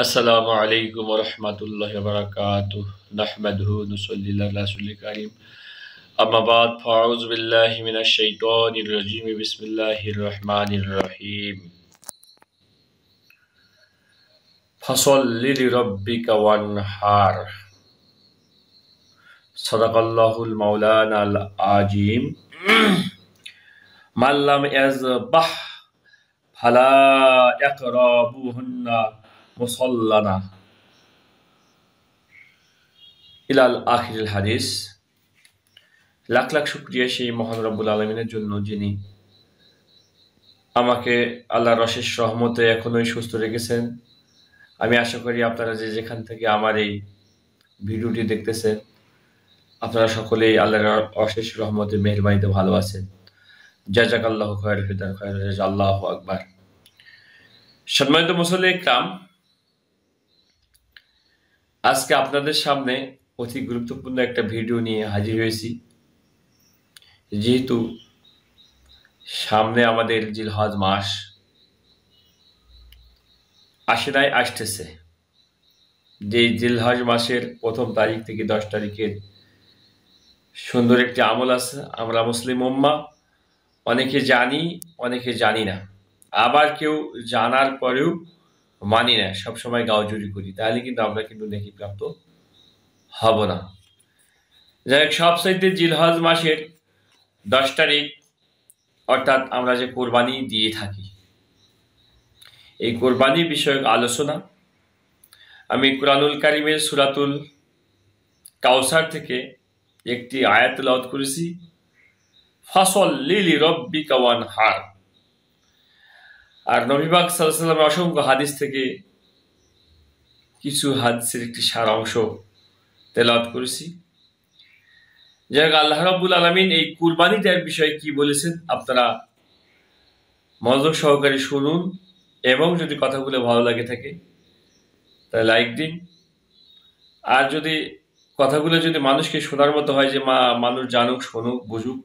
السلام عليكم ورحمة الله وبركاته نحمده نصلي على رسول الكريم أما بعد فأعوذ بالله من الشيطان الرجيم بسم الله الرحمن الرحيم فصل لربك وانحار صدق الله المولانا العظيم من لم يذبح فلا يقربوهن মুসল্লানা ইলাল আখির হাদিস লাখ লাখ শুক্রিয়া সেই মহান রব্বুল আলমিনের জন্য যিনি আমাকে আল্লাহ রশেষ সহমতে এখনোই সুস্থ রেখেছেন আমি আশা করি আপনারা যে যেখান থেকে আমার এই ভিডিওটি দেখতেছেন আপনারা সকলেই আল্লাহর অশেষ রহমতে মেহরবানিতে ভালো আছেন জাজাক আল্লাহ খয়ের ফিদার খয়ের আল্লাহ আকবার সম্মানিত মুসল্লি ইকরাম আজকে আপনাদের সামনে অতি গুরুত্বপূর্ণ একটা ভিডিও নিয়ে হাজির হয়েছি যেহেতু সামনে আমাদের জিলহজ মাস আশেরায় আসতেছে যে জিলহজ মাসের প্রথম তারিখ থেকে দশ তারিখের সুন্দর একটি আমল আছে আমরা মুসলিম উম্মা অনেকে জানি অনেকে জানি না আবার কেউ জানার পরেও মানি না সবসময় জুড়ি করি তাহলে কিন্তু আমরা কিন্তু নেকি প্রাপ্ত হব না যাই হোক সব সাইতে জিলহজ মাসের দশ তারিখ অর্থাৎ আমরা যে কোরবানি দিয়ে থাকি এই কোরবানি বিষয়ক আলোচনা আমি কুরানুল কারিমের সুরাতুল কাউসার থেকে একটি আয়াত লাউত করেছি ফসল লিলি রব্বি কাওয়ান হার আর নবীবাগ সাল্লাহ অসংখ্য হাদিস থেকে কিছু হাদিসের একটি সার অংশ তেলাওয়াত করেছি যাই হোক আল্লাহ রাবুল আলমিন এই কুরবানিটার বিষয়ে কি বলেছেন আপনারা মনোযোগ সহকারে শুনুন এবং যদি কথাগুলো ভালো লাগে থাকে তাহলে লাইক দিন আর যদি কথাগুলো যদি মানুষকে শোনার মতো হয় যে মা মানুষ জানুক শুনুক বুঝুক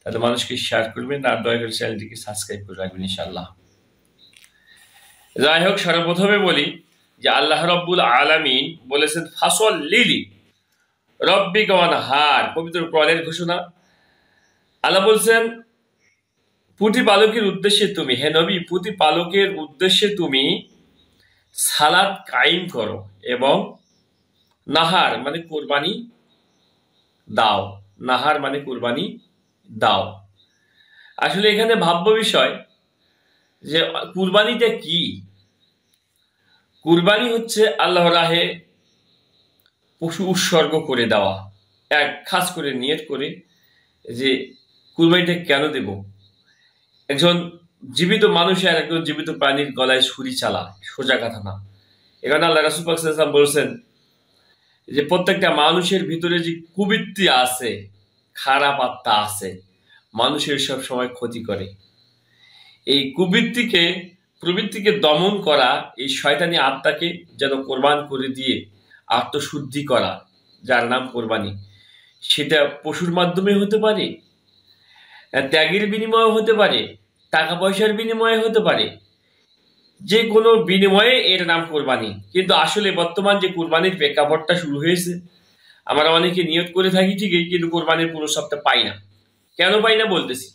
তাহলে মানুষকে শেয়ার করবেন আর দয়া করে চ্যানেলটিকে সাবস্ক্রাইব করে রাখবেন ইনশাআল্লাহ যাই হোক সর্বপ্রথমে বলি যে আল্লাহ রব্বুল আলামিন বলেছেন ফাসল লিলি রব্বি গওয়ান হার পবিত্র প্রণের ঘোষণা আল্লাহ বলছেন পালকের উদ্দেশ্যে তুমি হে নবী পালকের উদ্দেশ্যে তুমি সালাদ কায়েম করো এবং নাহার মানে কোরবানি দাও নাহার মানে কোরবানি দাও আসলে এখানে ভাব্য বিষয় যে কুরবানিটা কি কুরবানি হচ্ছে আল্লাহ রাহে পশু উৎসর্গ করে দেওয়া এক খাস করে নিয়ত করে যে কুরবানিটা কেন দেব একজন জীবিত মানুষের একজন জীবিত প্রাণীর গলায় ছুরি চালা সোজা কথা না এখানে আল্লাহ রাসুল বলছেন যে প্রত্যেকটা মানুষের ভিতরে যে কুবৃত্তি আছে খারাপ আত্মা আছে মানুষের সব সময় ক্ষতি করে এই কুবৃত্তিকে প্রবৃত্তিকে দমন করা এই শয়তানি আত্মাকে যেন কোরবান করে দিয়ে আত্মশুদ্ধি করা যার নাম কোরবানি সেটা পশুর মাধ্যমে হতে পারে ত্যাগের বিনিময়ে হতে পারে টাকা পয়সার বিনিময়ে হতে পারে যে কোনো বিনিময়ে এর নাম কোরবানি কিন্তু আসলে বর্তমান যে কোরবানির প্রেক্ষাপটটা শুরু হয়েছে আমরা অনেকে নিয়োগ করে থাকি ঠিকই কিন্তু কোরবানির পুরো পাই না কেন পাই না বলতেছি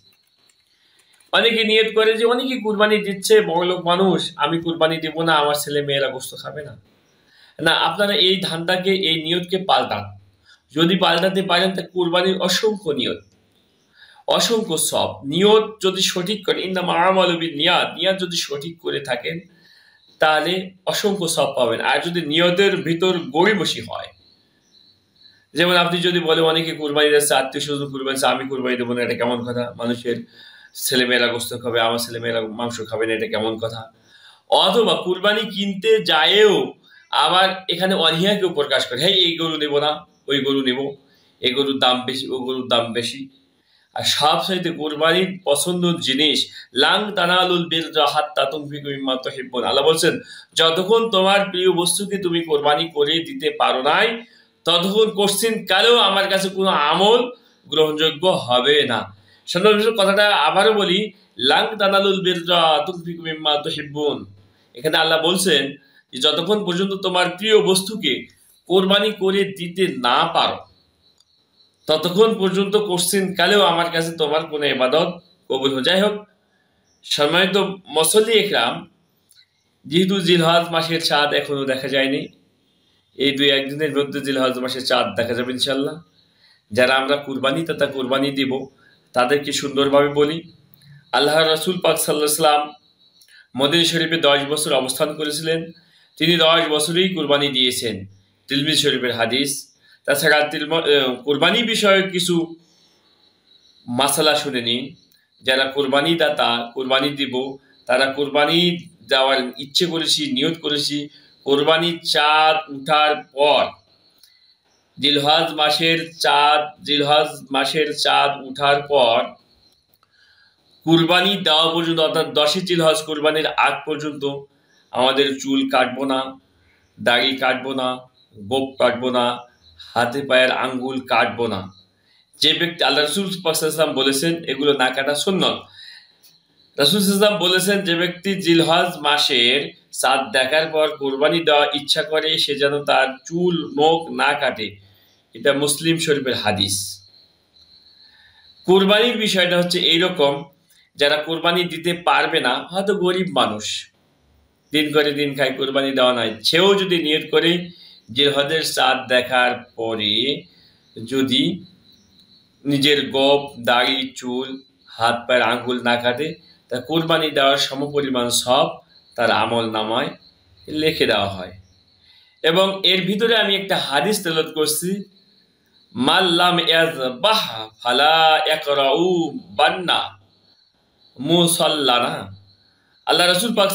অনেকে নিয়ত করে যে অনেকে কুরবানি দিচ্ছে বড়লোক মানুষ আমি কুরবানি দিব না আমার ছেলে মেয়েরা গোস্ত খাবে না না আপনারা এই ধানটাকে এই নিয়তকে পাল্টান যদি পাল্টাতে পারেন তা কুরবানির অসংখ্য নিয়ত অসংখ্য সব নিয়ত যদি সঠিক করে ইন্দা মারামালবির নিয়াদ নিয়াদ যদি সঠিক করে থাকেন তাহলে অসংখ্য সব পাবেন আর যদি নিয়তের ভিতর গরিবসী হয় যেমন আপনি যদি বলেন অনেকে কুরবানি দিচ্ছে আত্মীয় স্বজন কুরবানি আমি কুরবানি দেবো না এটা কেমন কথা মানুষের ছেলেমেয়েরা গোস্ত খাবে আমার ছেলেমেয়েরা মাংস খাবে না এটা কেমন কথা অথবা কুরবানি কিনতে যায়েও আবার এখানে অনীহাকেও প্রকাশ করে হ্যাঁ এই গরু নেবো না ওই গরু নেব এই গরুর দাম বেশি ও গরুর দাম বেশি আর সব সাইতে কোরবানির পছন্দ জিনিস লাং তানালুল বীর হাত তাতুম্ভিক মাত্র হেব্বন আল্লাহ বলছেন যতক্ষণ তোমার প্রিয় বস্তুকে তুমি কোরবানি করে দিতে পারো নাই ততক্ষণ কোশ্চিন কালেও আমার কাছে কোনো আমল গ্রহণযোগ্য হবে না সম্রাট কথাটা আবারও বলি লাং দানালুল বিররা তুকফিকুম ইম্মা তুহিব্বুন এখানে আল্লাহ বলছেন যে যতক্ষণ পর্যন্ত তোমার প্রিয় বস্তুকে কোরবানি করে দিতে না পারো ততক্ষণ পর্যন্ত কোশ্চিন কালেও আমার কাছে তোমার কোনো এবাদত কবুল যাই হোক সম্মানিত মসলি একরাম যেহেতু জিলহাজ মাসের চাঁদ এখনও দেখা যায়নি এই দুই একদিনের মধ্যে জিলহাজ মাসের চাঁদ দেখা যাবে ইনশাল্লাহ যারা আমরা কোরবানি তথা কোরবানি দিব তাদেরকে সুন্দরভাবে বলি আল্লাহ রসুল পাক সাল্লাহ সাল্লাম মদিনী শরীফে দশ বছর অবস্থান করেছিলেন তিনি দশ বছরেই কুরবানি দিয়েছেন তিলমিজ শরীফের হাদিস তাছাড়া তিলম কোরবানি বিষয়ক কিছু মাসালা শুনে নিন যারা কোরবানি দাতা কোরবানি দিব তারা কোরবানি দেওয়ার ইচ্ছে করেছি নিয়ত করেছি কোরবানি চাঁদ উঠার পর জিলহাজ মাসের চাঁদ জিলহাজ মাসের চাঁদ উঠার পর কুরবানি দেওয়া পর্যন্ত অর্থাৎ দশে জিলহজ কুরবানির আগ পর্যন্ত আমাদের চুল কাটবো না দাড়ি কাটবো না গোপ কাটবো না হাতে পায়ের আঙ্গুল কাটবো না যে ব্যক্তি আল্লাহ রসুল ইসলাম বলেছেন এগুলো না কাটা সুন্নত রসুল ইসলাম বলেছেন যে ব্যক্তি জিলহাজ মাসের সাদ দেখার পর কোরবানি দেওয়া ইচ্ছা করে সে যেন তার চুল মুখ না কাটে এটা মুসলিম শরীফের হাদিস কোরবানির বিষয়টা হচ্ছে এইরকম যারা কোরবানি দিতে পারবে না হয়তো গরিব মানুষ দিন করে দিন খায় কোরবানি দেওয়া নয় সেও যদি নিয়ত করে যে হদের চাঁদ দেখার পরে যদি নিজের গপ দাড়ি চুল হাত পায়ের আঙ্গুল না কাটে তা কোরবানি দেওয়ার সমপরিমাণ সব তার আমল নামায় লিখে দেওয়া হয় এবং এর ভিতরে আমি একটা হাদিস তেলত করছি মাল্লাম ইয়াজ বাহ ফালা একরাউ বান্না মুসল্লানা আল্লাহ রসুল পাক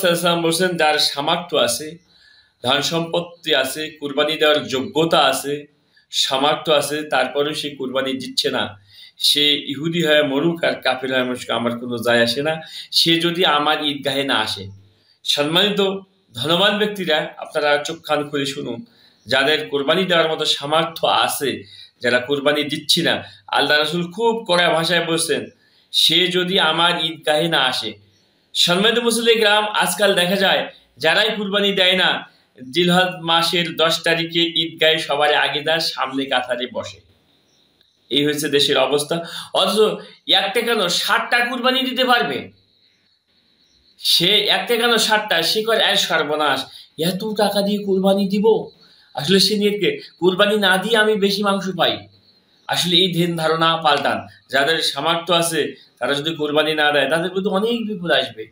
বলছেন যার সামর্থ্য আছে ধন সম্পত্তি আছে কুরবানি দেওয়ার যোগ্যতা আছে সামার্থ্য আছে তারপরেও সে কুরবানি দিচ্ছে না সে ইহুদি হয়ে মরুক আর কাফির হয়ে মরুক আমার কোনো যায় আসে না সে যদি আমার ঈদগাহে না আসে সম্মানিত ধনবান ব্যক্তিরা আপনারা চোখ খান খুলে শুনুন যাদের কোরবানি দেওয়ার মতো সামর্থ্য আছে যারা কোরবানি দিচ্ছি না আল্লাহ রসুল খুব কড়া ভাষায় বলছেন সে যদি আমার ঈদগাহে না আসে সম্মানিত মুসলি গ্রাম আজকাল দেখা যায় যারাই কুরবানি দেয় না জিলহদ মাসের দশ তারিখে ঈদগাহে সবার আগে তার সামনে কাতারে বসে এই হয়েছে দেশের অবস্থা অথচ একটা কেন ষাটটা কুরবানি দিতে পারবে সে এক কেন সারটা সে করে এক সর্বনাশ এত টাকা দিয়ে কোরবানি দিব আসলে সে নিয়ে কোরবানি না দিয়ে আমি বেশি মাংস পাই আসলে এই ধ্যান ধারণা পাল্টান যাদের সামর্থ্য আছে তারা যদি কোরবানি না দেয় তাদের কিন্তু অনেক বিপদ আসবে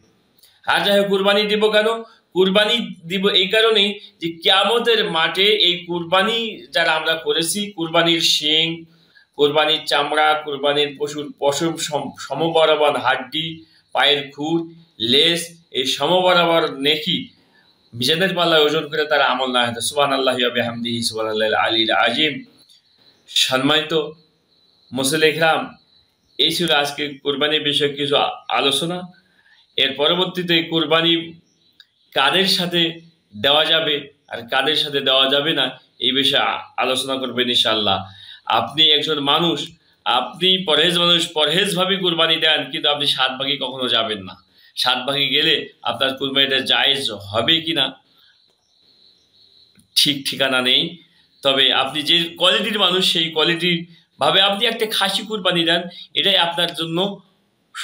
আর যাই হোক কোরবানি দিব কেন কোরবানি দিব এই কারণেই যে কেমতের মাঠে এই কোরবানি যারা আমরা করেছি কোরবানির শিং কোরবানির চামড়া কোরবানির পশুর পশম সম হাড্ডি পায়ের খুর লেস এই বরাবর নেকি মিজানের পাল্লায় ওজন করে তারা আমল না হতো সুবান আল্লাহ হামদি সুবান আল্লাহ আলীর আজিম সম্মানিত মুসলে ইকলাম এই ছিল আজকে কোরবানির বিষয়ে কিছু আলোচনা এর পরবর্তীতে কোরবানি কাদের সাথে দেওয়া যাবে আর কাদের সাথে দেওয়া যাবে না এই বিষয়ে আলোচনা করবেন ইনশাল্লাহ আপনি একজন মানুষ আপনি পরহেজ মানুষ পরহেজভাবে কোরবানি দেন কিন্তু আপনি সাত ভাগে কখনো যাবেন না সাত ভাগে গেলে আপনার কুরবানিটা জায়জ জায়েজ হবে কি না ঠিক ঠিকানা নেই তবে আপনি যে কোয়ালিটির মানুষ সেই কোয়ালিটির ভাবে আপনি একটা খাসি কুরবানি দেন এটাই আপনার জন্য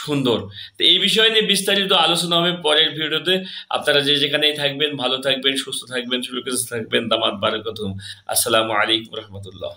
সুন্দর তো এই বিষয় নিয়ে বিস্তারিত আলোচনা হবে পরের ভিডিওতে আপনারা যে যেখানেই থাকবেন ভালো থাকবেন সুস্থ থাকবেন সুরক্ষিত থাকবেন দামাত বারকতুম আসসালামু আলাইকুম রহমতুল্লাহ